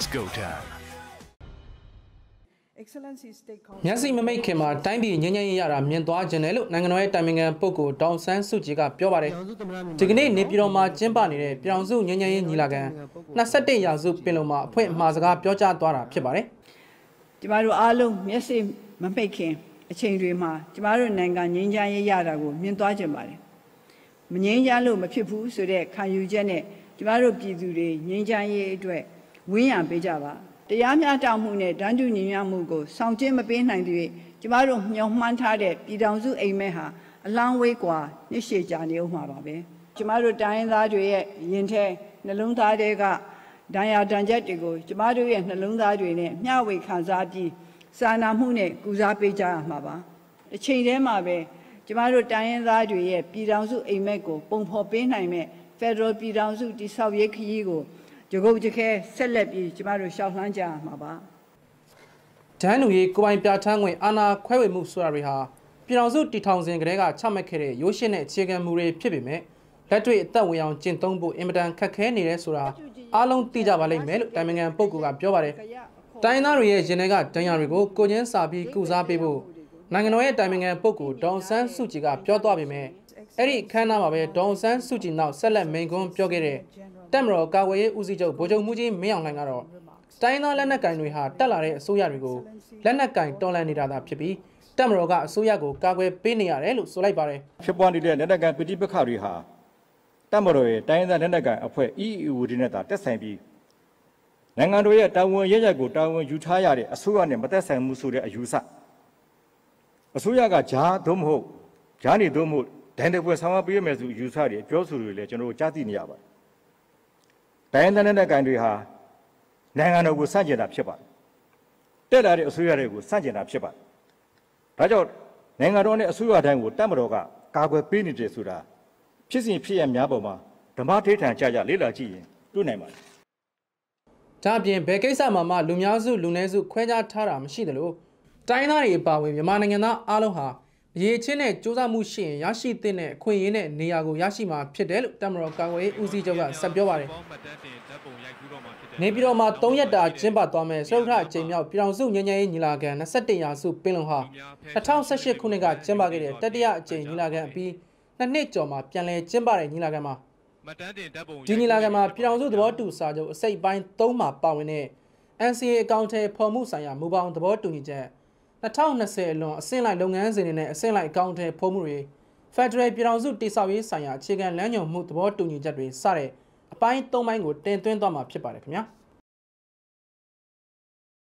It's go time. Excellency stakeholders မျက်စိမမိတ်ခင်မှာတိုင်းပြည်ငြိမ်းချမ်းရေးရတာမြင်သွားကြတယ်လို့နိုင်ငံတော်ရဲ့တိုင်ပင်ခံပုဂ္ဂိုလ်ဒေါင်ဆန်းစုကြည်ကပြောပါတယ်ဒီကနေ့နေပြည်တော်မှာကျင်းပနေတဲ့ပြည်အောင်စုငြိမ်းချမ်းရေးညီလာခံ27ရာစုပင်လုံမှာအဖွင့်အမှာစကားပြောကြားသွားတာဖြစ်ပါတယ်ကျမတို့အားလုံးမျက်စိမမိတ်ခင်အချိန်တွေမှာကျမတို့နိုင်ငံငြိမ်းချမ်းရေးရတာကိုမြင်သွားကြပါတယ်မငြိမ်းချမ်းလို့မဖြစ်ဘူးဆိုတဲ့ခံယူချက်နဲ့ကျမတို့ပြည်သူတွေငြိမ်းချမ်းရေးအတွက်ဝင်းရံပေးကြပါတရားမျှတမှုနဲ့ဒန်းတူညီမျှမှုကိုဆောင်ကျဉ်မပေးနိုင်သေးကျမတို့မျှော်မှန်းထားတဲ့ပြည်ထောင်စုအိမ်မက်ဟာအလောင်းဝေးกว่าနှစ်ရှည်ကြာနေဦးမှာပါပဲကျမတို့တိုင်းရင်းသားတွေရဲ့ရင်ထဲနှလုံးသားတွေကဒဏ်ရာဒဏ်ချက်တွေကိုကျမတို့ရဲ့နှလုံးသားတွေနဲ့မျှဝေခံစားပြီးစာနာမှုနဲ့ကူစားပေးကြရမှာပါတစ်ချိန်တည်းမှာပဲကျမတို့တိုင်းရင်းသားတွေရဲ့ပြည်ထောင်စုအိမ်မက်ကိုပုံဖော်ပေးနိုင်မဲ့ Federal ပြည်ထောင်စုတိဆောက်ရေးခရီးကိုကြုတ်ကြခဲဆက်လက်ပြီးကျမတို့ရှောက်လှမ်းကြရမှာပါတန်းလူရေးကိုပိုင်ပြဋ္ဌာန်းခွင့်အာဏာခွဲဝေမှုဆိုတာတွေဟာပြည်တော်စုတည်ထောင်စဉ်ကတည်းကချမှတ်ခဲ့တဲ့ရိုးရှင်းတဲ့အခြေခံမူတွေဖြစ်ပေမဲ့လက်တွေ့အသက်ဝင်အောင်ကျင့်သုံးဖို့အင်မတန်ခက်ခဲနေတယ်ဆိုတာအားလုံးသိကြပါလိမ့်မယ်လို့တိုင်မငံပုဂ္ဂိုလ်ကပြောပါတယ်တိုင်းသားတွေရဲ့ရင်ထဲကဒဏ်ရာတွေကိုကိုချင်းစာပြီးကုစားပေးဖို့နိုင်ငံတော်ရဲ့တိုင်ပင်ခံပုဂ္ဂိုလ်ဒေါန်ဆန်းစုကြည်ကပြောသွားပေမဲ့အဲ့ဒီအခမ်းအနားမှာပဲဒေါ်ဆန်းစုကြည်နောက်ဆက်လက်မိန်ခွန်းပြောခဲ့တဲ့တက်မတော်ကာဝယ်ရေးဦးစီးချုပ်ဗိုလ်ချုပ်မှုကြီးမင်းအောင်လှိုင်ကတော့တိုင်းသားလက်နက်ကင်တွေဟာတက်လာတဲ့အစိုးရတွေကိုလက်နက်ကင်တော်လှန်နေတာသာဖြစ်ပြီးတက်မတော်ကအစိုးရကိုကာကွယ်ပေးနေရတယ်လို့ဆိုလိုက်ပါတယ်ဖြစ်ပွားနေတဲ့လက်နက်ကင်ပဋိပက္ခတွေဟာတက်မတော်ရဲ့တိုင်းသားလက်နက်ကင်အဖွဲ့ EEU တွေနဲ့သာတက်ဆိုင်ပြီးနိုင်ငံတော်ရဲ့တာဝန်ရရကိုတာဝန်ယူထားရတဲ့အစိုးရနဲ့မသက်ဆိုင်မှုဆိုတဲ့အယူဆအစိုးရကဂျားသို့မဟုတ်ဂျားနေသို့မဟုတ်ဒိုင်းတဲ့ပွဲဆောင်ရပေးရမယ်ဆိုယူဆတယ်ပြောဆိုတွေလည်းကျွန်တော်တို့ကြားသိနေရပါတယ်ဒိုင်းတဲ့နဲ့ကန်တွေဟာနိုင်ငံတော်ကိုစန့်ကျင်တာဖြစ်ပါတယ်တက်လာတဲ့အစိုးရတွေကိုစန့်ကျင်တာဖြစ်ပါတယ်ဒါကြောင့်နိုင်ငံတော်နဲ့အစိုးရတိုင်းကိုတပ်မတော်ကကာကွယ်ပေးနေတယ်ဆိုတာ ဖြစ်စဉ်ဖြစ်ရများပေါ်မှာဓမ္မထိဋ္ဌာန်ကြကြလေ့လာကြည့်ရင်တွေ့နိုင်ပါတယ်ဒါအပြင်ဘယ်ကိစ္စမှာမှလူများစုလူနည်းစုခွဲခြားထားတာမရှိသလိုတိုင်းသားတွေအပါအဝင်မြန်မာနိုင်ငံသားအားလုံးဟာအရေးချင်းနဲ့စူးစမ်းမှုရှိရင်ရရှိသင့်တဲ့အခွင့်အရေးနဲ့နေရာကိုရရှိမှာဖြစ်တယ်လို့တမတော်ကာကွယ်ရေးဦးစီးချုပ်ကဆက်ပြောပါတယ်။နေပြည်တော်မှာ၃ရက်တာကျင်းပသွားမယ့်စရုပ်ထအချိန်မြောက်ပြည်တော်စုငញ្ញရေးညီလာခံ27ရာစုပင်လုံဟာ2018ခုနှစ်ကကျင်းပခဲ့တဲ့တတိယအကြိမ်ညီလာခံအပြီးနှစ်နှစ်ကျော်မှာပြန်လည်ကျင်းပတဲ့ညီလာခံမှာဒီညီလာခံမှာပြည်တော်စုသဘောတူစာချုပ်အစိတ်ပိုင်း၃မှာပါဝင်တဲ့ NCA အကောင့်ထဲဖော်မှုဆိုင်ရာမူပေါင်းသဘောတူညီချက်2020အလွန်အဆင့်လိုက်လုပ်ငန်းစဉ်တွေနဲ့အဆင့်လိုက်အကောင့်ထဲဖုံးမှုတွေ Federal ပြည်ထောင်စုတိဆောက်ရေးဆိုင်ရာအခြေခံလမ်းညွှန်မှုသဘောတူညီချက်တွေစတဲ့အပိုင်း၃ပိုင်းကိုတင်သွင်းသွားမှာဖြစ်ပါတယ်ခင်ဗျာ။